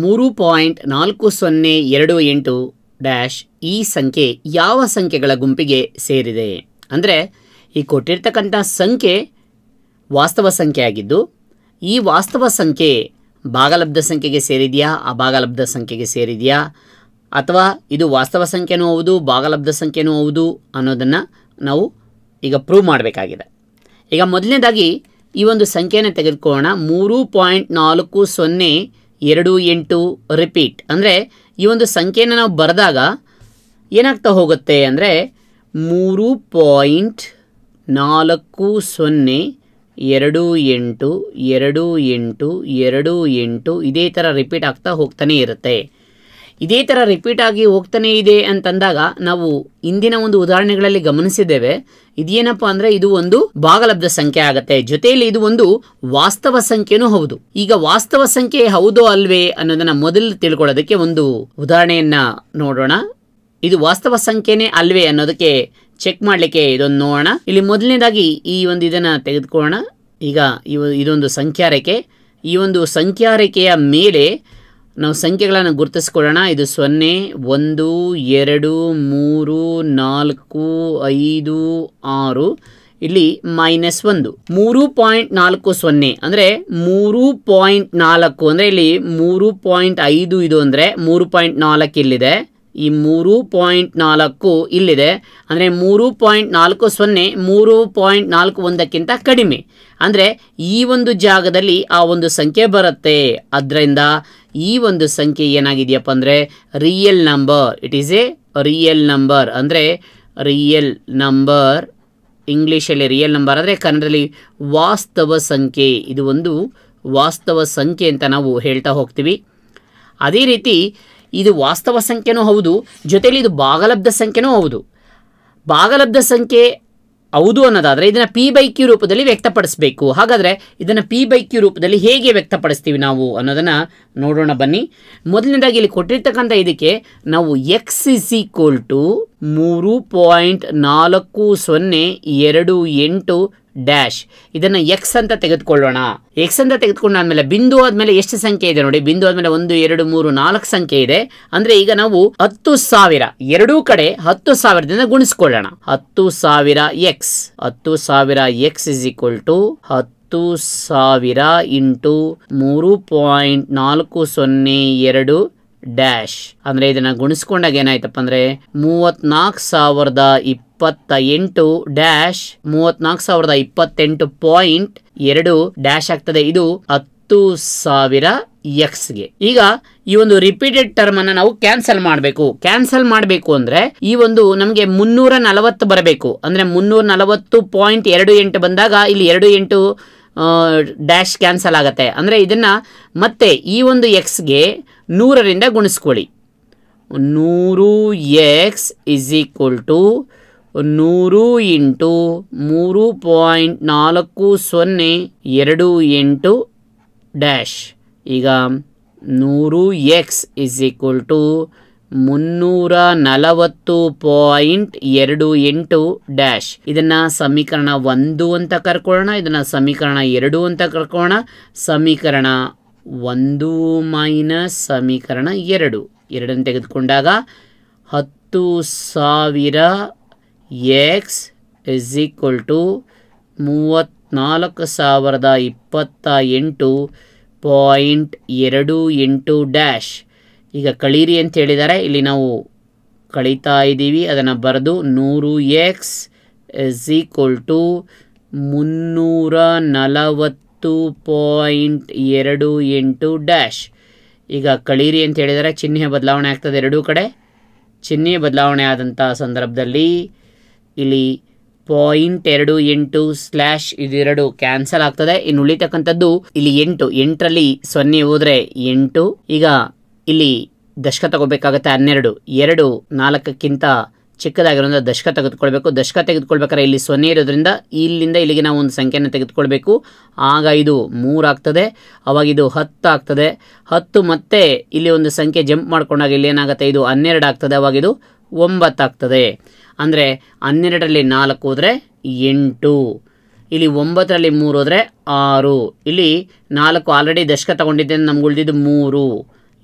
ಮೂರು ಪಾಯಿಂಟ್ ನಾಲ್ಕು ಸೊನ್ನೆ ಎರಡು ಎಂಟು ಡ್ಯಾಶ್ ಈ ಸಂಖ್ಯೆ ಯಾವ ಸಂಖ್ಯೆಗಳ ಗುಂಪಿಗೆ ಸೇರಿದೆ ಅಂದರೆ ಈ ಕೊಟ್ಟಿರ್ತಕ್ಕಂಥ ಸಂಖ್ಯೆ ವಾಸ್ತವ ಸಂಖ್ಯೆ ಆಗಿದ್ದು ಈ ವಾಸ್ತವ ಸಂಖ್ಯೆ ಭಾಗಲಬ್ಧ ಸಂಖ್ಯೆಗೆ ಸೇರಿದೆಯಾ ಭಾಗಲಬ್ಧ ಸಂಖ್ಯೆಗೆ ಸೇರಿದೆಯಾ ಅಥವಾ ಇದು ವಾಸ್ತವ ಸಂಖ್ಯೆನೂ ಹೌದು ಭಾಗಲಬ್ಧ ಸಂಖ್ಯೆನೂ ಹೌದು ಅನ್ನೋದನ್ನು ನಾವು ಈಗ ಪ್ರೂವ್ ಮಾಡಬೇಕಾಗಿದೆ ಈಗ ಮೊದಲನೇದಾಗಿ ಈ ಒಂದು ಸಂಖ್ಯೆಯನ್ನು ತೆಗೆದುಕೊಳ್ಳೋಣ ಮೂರು ಪಾಯಿಂಟ್ ನಾಲ್ಕು ಸೊನ್ನೆ ಎರಡು ಎಂಟು ರಿಪೀಟ್ ಅಂದರೆ ಈ ಒಂದು ಸಂಖ್ಯೆನ ನಾವು ಬರೆದಾಗ ಏನಾಗ್ತಾ ಹೋಗುತ್ತೆ ಅಂದರೆ ಮೂರು ಪಾಯಿಂಟ್ ನಾಲ್ಕು ಸೊನ್ನೆ ಎರಡು ಎಂಟು ಎರಡು ಎಂಟು ಎರಡು ಎಂಟು ಇದೇ ಥರ ರಿಪೀಟ್ ಆಗ್ತಾ ಹೋಗ್ತಾನೆ ಇರುತ್ತೆ ಇದೇ ಥರ ರಿಪೀಟ್ ಆಗಿ ಹೋಗ್ತಾನೇ ಇದೆ ಅಂತಂದಾಗ ನಾವು ಇಂದಿನ ಒಂದು ಉದಾಹರಣೆಗಳಲ್ಲಿ ಗಮನಿಸಿದ್ದೇವೆ ಇದೇನಪ್ಪ ಅಂದ್ರೆ ಇದು ಒಂದು ಭಾಗಲಬ್ಧ ಸಂಖ್ಯೆ ಆಗುತ್ತೆ ಜೊತೆಯಲ್ಲಿ ಇದು ಒಂದು ವಾಸ್ತವ ಸಂಖ್ಯೆನೂ ಹೌದು ಈಗ ವಾಸ್ತವ ಸಂಖ್ಯೆ ಹೌದೋ ಅಲ್ವೇ ಅನ್ನೋದನ್ನ ಮೊದಲು ತಿಳ್ಕೊಳ್ಳೋದಕ್ಕೆ ಒಂದು ಉದಾಹರಣೆಯನ್ನ ನೋಡೋಣ ಇದು ವಾಸ್ತವ ಸಂಖ್ಯೆನೇ ಅಲ್ವೇ ಅನ್ನೋದಕ್ಕೆ ಚೆಕ್ ಮಾಡಲಿಕ್ಕೆ ಇದೊಂದು ನೋಡೋಣ ಇಲ್ಲಿ ಮೊದಲನೇದಾಗಿ ಈ ಒಂದು ಇದನ್ನ ತೆಗೆದುಕೊಳ್ಳೋಣ ಈಗ ಇದೊಂದು ಸಂಖ್ಯಾರೇಖೆ ಈ ಒಂದು ರೇಖೆಯ ಮೇಲೆ ನಾವು ಸಂಖ್ಯೆಗಳನ್ನು ಗುರುತಿಸ್ಕೊಳ್ಳೋಣ ಇದು ಸೊನ್ನೆ ಒಂದು ಎರಡು ಮೂರು ನಾಲ್ಕು ಐದು ಆರು ಇಲ್ಲಿ ಮೈನಸ್ ಒಂದು ಮೂರು ಪಾಯಿಂಟ್ ನಾಲ್ಕು ಸೊನ್ನೆ ಅಂದರೆ ಮೂರು ಪಾಯಿಂಟ್ ನಾಲ್ಕು ಅಂದರೆ ಇಲ್ಲಿ ಮೂರು ಪಾಯಿಂಟ್ ಐದು ಇದು ಅಂದರೆ ಮೂರು ಪಾಯಿಂಟ್ ನಾಲ್ಕು ಇಲ್ಲಿದೆ ಈ ಮೂರು ಪಾಯಿಂಟ್ ನಾಲ್ಕು ಇಲ್ಲಿದೆ ಅಂದರೆ ಮೂರು ಪಾಯಿಂಟ್ ನಾಲ್ಕು ಸೊನ್ನೆ ಮೂರು ಪಾಯಿಂಟ್ ನಾಲ್ಕು ಒಂದಕ್ಕಿಂತ ಕಡಿಮೆ ಅಂದರೆ ಈ ಒಂದು ಜಾಗದಲ್ಲಿ ಆ ಒಂದು ಸಂಖ್ಯೆ ಬರುತ್ತೆ ಅದರಿಂದ ಈ ಒಂದು ಸಂಖ್ಯೆ ಏನಾಗಿದೆಯಪ್ಪ ಅಂದರೆ real number it is a real number ಅಂದರೆ ರಿಯಲ್ ನಂಬರ್ ಇಂಗ್ಲೀಷಲ್ಲಿ ರಿಯಲ್ ನಂಬರ್ ಅಂದರೆ ಕನ್ನಡದಲ್ಲಿ ವಾಸ್ತವ ಸಂಖ್ಯೆ ಇದು ಒಂದು ವಾಸ್ತವ ಸಂಖ್ಯೆ ಅಂತ ನಾವು ಹೇಳ್ತಾ ಹೋಗ್ತೀವಿ ಅದೇ ರೀತಿ ಇದು ವಾಸ್ತವ ಸಂಖ್ಯೆನೂ ಹೌದು ಜೊತೆಯಲ್ಲಿ ಇದು ಭಾಗಲಬ್ಧ ಸಂಖ್ಯೆನೂ ಹೌದು ಭಾಗಲಬ್ಧ ಸಂಖ್ಯೆ ಹೌದು ಅನ್ನೋದಾದರೆ ಇದನ್ನು ಪಿ ಬೈ ಕ್ಯೂ ರೂಪದಲ್ಲಿ ವ್ಯಕ್ತಪಡಿಸಬೇಕು ಹಾಗಾದರೆ ಇದನ್ನು ಪಿ ಬೈ ಕ್ಯೂ ರೂಪದಲ್ಲಿ ಹೇಗೆ ವ್ಯಕ್ತಪಡಿಸ್ತೀವಿ ನಾವು ಅನ್ನೋದನ್ನು ನೋಡೋಣ ಬನ್ನಿ ಮೊದಲನೇದಾಗಿ ಇಲ್ಲಿ ಕೊಟ್ಟಿರ್ತಕ್ಕಂಥ ಇದಕ್ಕೆ ನಾವು ಎಕ್ಸ್ ಇಸ್ ಈಕ್ವಲ್ ಟು ಮೂರು ಪಾಯಿಂಟ್ ನಾಲ್ಕು ಸೊನ್ನೆ ಎರಡು ಎಂಟು ಡ್ಯಾಶ್ ಇದನ್ನು ಎಕ್ಸ್ ಅಂತ ತೆಗೆದುಕೊಳ್ಳೋಣ ಎಕ್ಸ್ ಅಂತ ತೆಗೆದುಕೊಂಡಾದ್ಮೇಲೆ ಬಿಂದು ಆದಮೇಲೆ ಎಷ್ಟು ಸಂಖ್ಯೆ ಇದೆ ನೋಡಿ ಬಿಂದು ಆದಮೇಲೆ ಒಂದು ಎರಡು ಮೂರು ನಾಲ್ಕು ಸಂಖ್ಯೆ ಇದೆ ಅಂದರೆ ಈಗ ನಾವು ಹತ್ತು ಸಾವಿರ ಎರಡೂ ಕಡೆ ಹತ್ತು ಸಾವಿರದಿಂದ ಗುಣಿಸ್ಕೊಳ್ಳೋಣ ಹತ್ತು ಸಾವಿರ ಎಕ್ಸ್ ಹತ್ತು ಸಾವಿರ ಎಕ್ಸ್ ಇಸ್ ಈಕ್ವಲ್ ಟು ಹತ್ತು ಸಾವಿರ ಇಂಟು ಮೂರು ಪಾಯಿಂಟ್ ನಾಲ್ಕು ಸೊನ್ನೆ ಎರಡು ಡ್ಯಾಶ್ ಅಂದರೆ ಇದನ್ನು ಗುಣಿಸ್ಕೊಂಡಾಗ ಏನಾಯ್ತಪ್ಪ ಅಂದರೆ ಮೂವತ್ನಾಲ್ಕು ಸಾವಿರದ ಇಪ್ಪ ಇಪ್ಪತ್ತ ಎಂಟು ಡ್ಯಾಶ್ ಮೂವತ್ನಾಲ್ಕು ಸಾವಿರದ ಇಪ್ಪತ್ತೆಂಟು ಪಾಯಿಂಟ್ ಎರಡು ಡ್ಯಾಶ್ ಆಗ್ತದೆ ಇದು ಹತ್ತು ಸಾವಿರ ಎಕ್ಸ್ಗೆ ಈಗ ಈ ಒಂದು ರಿಪೀಟೆಡ್ ಟರ್ಮ್ ಅನ್ನ ನಾವು ಕ್ಯಾನ್ಸಲ್ ಮಾಡಬೇಕು ಕ್ಯಾನ್ಸಲ್ ಮಾಡಬೇಕು ಅಂದ್ರೆ ಈ ಒಂದು ನಮಗೆ ಮುನ್ನೂರ ನಲವತ್ತು ಬರಬೇಕು ಅಂದ್ರೆ ಮುನ್ನೂರ ನಲವತ್ತು ಪಾಯಿಂಟ್ ಎರಡು ಎಂಟು ಬಂದಾಗ ಇಲ್ಲಿ ಎರಡು ಎಂಟು ಡ್ಯಾಶ್ ಕ್ಯಾನ್ಸಲ್ ಆಗತ್ತೆ ಅಂದ್ರೆ ಇದನ್ನ ಮತ್ತೆ ಈ ಒಂದು ಎಕ್ಸ್ಗೆ ನೂರರಿಂದ ಗುಣಿಸ್ಕೊಳ್ಳಿ ನೂರು ಎಕ್ಸ್ ಇಸ್ ಈಕ್ವಲ್ ಟು ನೂರು ಎಂಟು ಮೂರು ಪಾಯಿಂಟ್ ನಾಲ್ಕು ಸೊನ್ನೆ ಎರಡು ಎಂಟು ಡ್ಯಾಶ್ ಈಗ ನೂರು ಎಕ್ಸ್ ಇಸ್ ಈಕ್ವಲ್ ಟು ಮುನ್ನೂರ ನಲವತ್ತು ಪಾಯಿಂಟ್ ಎರಡು ಎಂಟು ಡ್ಯಾಶ್ ಇದನ್ನು ಸಮೀಕರಣ ಒಂದು ಅಂತ ಕರ್ಕೊಳ್ಳೋಣ ಇದನ್ನು ಸಮೀಕರಣ ಎರಡು ಅಂತ ಕರ್ಕೊಳ್ಳೋಣ ಸಮೀಕರಣ ಒಂದು ಮೈನಸ್ ಸಮೀಕರಣ ಎರಡು ಎರಡನ್ನು ತೆಗೆದುಕೊಂಡಾಗ ಹತ್ತು ಸಾವಿರ ಎಕ್ಸ್ ಇಸ್ ಈಕ್ವಲ್ ಟು ಮೂವತ್ತ್ನಾಲ್ಕು ಸಾವಿರದ ಇಪ್ಪತ್ತ ಎಂಟು ಪಾಯಿಂಟ್ ಎರಡು ಎಂಟು ಡ್ಯಾಶ್ ಈಗ ಕಳೀರಿ ಅಂತ ಹೇಳಿದರೆ ಇಲ್ಲಿ ನಾವು ಕಳೀತಾ ಇದ್ದೀವಿ ಅದನ್ನು ಬರೆದು ನೂರು ಎಕ್ಸ್ ಇಸ್ ಈಕ್ವಲ್ ಟು ಮುನ್ನೂರ ನಲವತ್ತು ಪಾಯಿಂಟ್ ಎರಡು ಎಂಟು ಡ್ಯಾಶ್ ಈಗ ಕಳೀರಿ ಅಂತ ಹೇಳಿದರೆ ಚಿಹ್ನೆ ಬದಲಾವಣೆ ಆಗ್ತದೆ ಎರಡೂ ಕಡೆ ಚಿಹ್ನೆ ಬದಲಾವಣೆ ಆದಂಥ ಸಂದರ್ಭದಲ್ಲಿ ಇಲ್ಲಿ ಪಾಯಿಂಟ್ ಎರಡು ಎಂಟು ಸ್ಲ್ಯಾಶ್ ಇದೆರಡು ಕ್ಯಾನ್ಸಲ್ ಆಗ್ತದೆ ಇನ್ನು ಉಳಿತಕ್ಕಂಥದ್ದು ಇಲ್ಲಿ ಎಂಟು ಎಂಟರಲ್ಲಿ ಸೊನ್ನೆ ಹೋದ್ರೆ ಎಂಟು ಈಗ ಇಲ್ಲಿ ದಶಕ ತಗೋಬೇಕಾಗತ್ತೆ ಹನ್ನೆರಡು ಎರಡು ನಾಲ್ಕಕ್ಕಿಂತ ಚಿಕ್ಕದಾಗಿರೋದ್ರ ದಶಕ ತೆಗೆದುಕೊಳ್ಬೇಕು ದಶಕ ತೆಗೆದುಕೊಳ್ಬೇಕಾದ್ರೆ ಇಲ್ಲಿ ಸೊನ್ನೆ ಇರೋದ್ರಿಂದ ಇಲ್ಲಿಂದ ಇಲ್ಲಿಗೆ ನಾವು ಒಂದು ಸಂಖ್ಯೆಯನ್ನು ತೆಗೆದುಕೊಳ್ಬೇಕು ಆಗ ಇದು ಮೂರಾಗ್ತದೆ ಅವಾಗ ಇದು ಹತ್ತು ಆಗ್ತದೆ ಹತ್ತು ಮತ್ತೆ ಇಲ್ಲಿ ಒಂದು ಸಂಖ್ಯೆ ಜಂಪ್ ಮಾಡ್ಕೊಂಡಾಗ ಇಲ್ಲಿ ಏನಾಗುತ್ತೆ ಇದು ಹನ್ನೆರಡು ಆಗ್ತದೆ ಅವಾಗ ಇದು ಒಂಬತ್ತಾಗ್ತದೆ ಅಂದರೆ ಹನ್ನೆರಡರಲ್ಲಿ ನಾಲ್ಕು ಹೋದರೆ ಎಂಟು ಇಲ್ಲಿ ಒಂಬತ್ತರಲ್ಲಿ ಮೂರು ಹೋದರೆ ಆರು ಇಲ್ಲಿ ನಾಲ್ಕು ಆಲ್ರೆಡಿ ದಶಕ ತಗೊಂಡಿದ್ದೆ ನಮ್ಗೆ ಉಳಿದಿದ್ದು ಮೂರು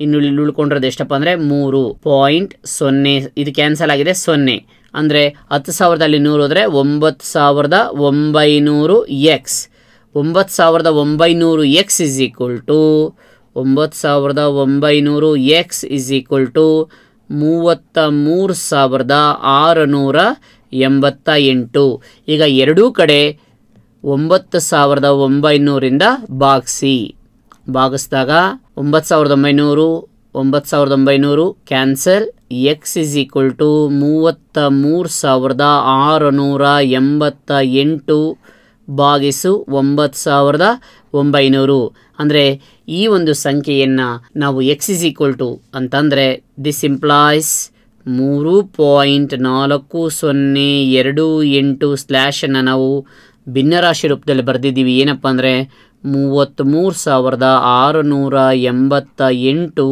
ಇನ್ನು ಇಲ್ಲಿ ಉಳ್ಕೊಂಡಿರೋದು ಎಷ್ಟಪ್ಪ ಅಂದರೆ ಮೂರು ಪಾಯಿಂಟ್ ಸೊನ್ನೆ ಇದು ಕ್ಯಾನ್ಸಲ್ ಆಗಿದೆ ಸೊನ್ನೆ ಅಂದರೆ ಹತ್ತು ಸಾವಿರದಲ್ಲಿ ನೂರು ಹೋದರೆ ಒಂಬತ್ತು ಸಾವಿರದ ಒಂಬೈನೂರು ಎಕ್ಸ್ ಒಂಬತ್ತು ಸಾವಿರದ ಒಂಬೈನೂರು ಎಕ್ಸ್ ಇಸ್ ಈಕ್ವಲ್ ಟು ಒಂಬತ್ತು ಸಾವಿರದ ಒಂಬೈನೂರು ಎಕ್ಸ್ ಇಸ್ ಈಕ್ವಲ್ ಟು ಮೂವತ್ತ ಮೂರು ಸಾವಿರದ ಆರುನೂರ ಎಂಬತ್ತ ಎಂಟು ಈಗ ಎರಡೂ ಕಡೆ ಒಂಬತ್ತು ಸಾವಿರದ ಒಂಬೈನೂರಿಂದ ಭಾಗಿಸಿ ಭಾಗಿಸಿದಾಗ ಒಂಬತ್ತು ಸಾವಿರದ ಒಂಬೈನೂರು ಒಂಬತ್ತು ಸಾವಿರದ ಒಂಬೈನೂರು cancel x is equal to ಮೂವತ್ತ ಮೂರು ಸಾವಿರದ ಆರುನೂರ ಎಂಬತ್ತ ಎಂಟು ಭಾಗಿಸು ಒಂಬತ್ತು ಸಾವಿರದ ಒಂಬೈನೂರು ಅಂದರೆ ಈ ಒಂದು ಸಂಖ್ಯೆಯನ್ನು ನಾವು ಎಕ್ಸ್ ಇಸ್ ಈಕ್ವಲ್ ಟು ಅಂತಂದರೆ ದಿಸ್ ಇಂಪ್ಲಾಯ್ಸ್ ಮೂರು ಪಾಯಿಂಟ್ ನಾಲ್ಕು ಸೊನ್ನೆ ಎರಡು ಎಂಟು ಸ್ಲ್ಯಾಶನ್ನು ನಾವು ಭಿನ್ನರಾಶಿ ರೂಪದಲ್ಲಿ ಬರೆದಿದ್ದೀವಿ ಏನಪ್ಪ ಅಂದರೆ ಮೂವತ್ತ್ಮೂರು ಸಾವಿರದ ಆರುನೂರ ಎಂಬತ್ತ ಎಂಟು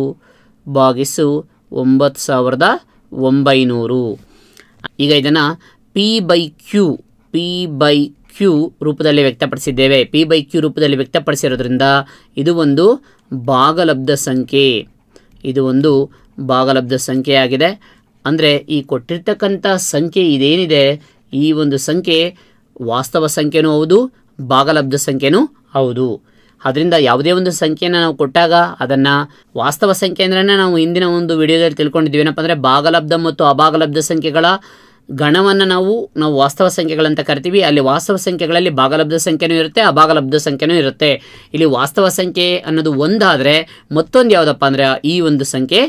ಭಾಗಿಸು ಒಂಬತ್ತು ಸಾವಿರದ ಒಂಬೈನೂರು ಈಗ ಇದನ್ನು p by q p by q ರೂಪದಲ್ಲಿ ವ್ಯಕ್ತಪಡಿಸಿದ್ದೇವೆ ಪಿ ಬೈ ಕ್ಯೂ ರೂಪದಲ್ಲಿ ವ್ಯಕ್ತಪಡಿಸಿರೋದ್ರಿಂದ ಇದು ಒಂದು ಭಾಗಲಬ್ಧ ಸಂಖ್ಯೆ ಇದು ಒಂದು ಭಾಗಲಬ್ಧ ಸಂಖ್ಯೆಯಾಗಿದೆ ಅಂದರೆ ಈ ಕೊಟ್ಟಿರ್ತಕ್ಕಂಥ ಸಂಖ್ಯೆ ಇದೇನಿದೆ ಈ ಒಂದು ಸಂಖ್ಯೆ ವಾಸ್ತವ ಸಂಖ್ಯೆನೂ ಹೌದು ಭಾಗಲಬ್ಧ ಸಂಖ್ಯೆನೂ ಹೌದು ಅದರಿಂದ ಯಾವುದೇ ಒಂದು ಸಂಖ್ಯೆಯನ್ನು ನಾವು ಕೊಟ್ಟಾಗ ಅದನ್ನು ವಾಸ್ತವ ಸಂಖ್ಯೆ ಅಂದ್ರೆ ನಾವು ಹಿಂದಿನ ಒಂದು ವಿಡಿಯೋದಲ್ಲಿ ತಿಳ್ಕೊಂಡಿದ್ದೀವಿ ಏನಪ್ಪ ಅಂದರೆ ಭಾಗಲಬ್ಧ ಮತ್ತು ಅಭಾಗಲಬ್ಧ ಸಂಖ್ಯೆಗಳ ಗಣವನ್ನು ನಾವು ನಾವು ವಾಸ್ತವ ಸಂಖ್ಯೆಗಳಂತ ಕರಿತೀವಿ ಅಲ್ಲಿ ವಾಸ್ತವ ಸಂಖ್ಯೆಗಳಲ್ಲಿ ಭಾಗಲಬ್ಧ ಸಂಖ್ಯೆನೂ ಇರುತ್ತೆ ಅಭಾಗಲಬ್ಧ ಸಂಖ್ಯೆನೂ ಇರುತ್ತೆ ಇಲ್ಲಿ ವಾಸ್ತವ ಸಂಖ್ಯೆ ಅನ್ನೋದು ಒಂದಾದರೆ ಮತ್ತೊಂದು ಯಾವುದಪ್ಪ ಅಂದರೆ ಈ ಒಂದು ಸಂಖ್ಯೆ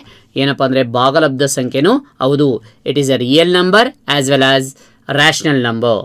ಏನಪ್ಪ ಅಂದರೆ ಭಾಗಲಬ್ಧ ಸಂಖ್ಯೆನೂ ಹೌದು it is a real number as well as rational number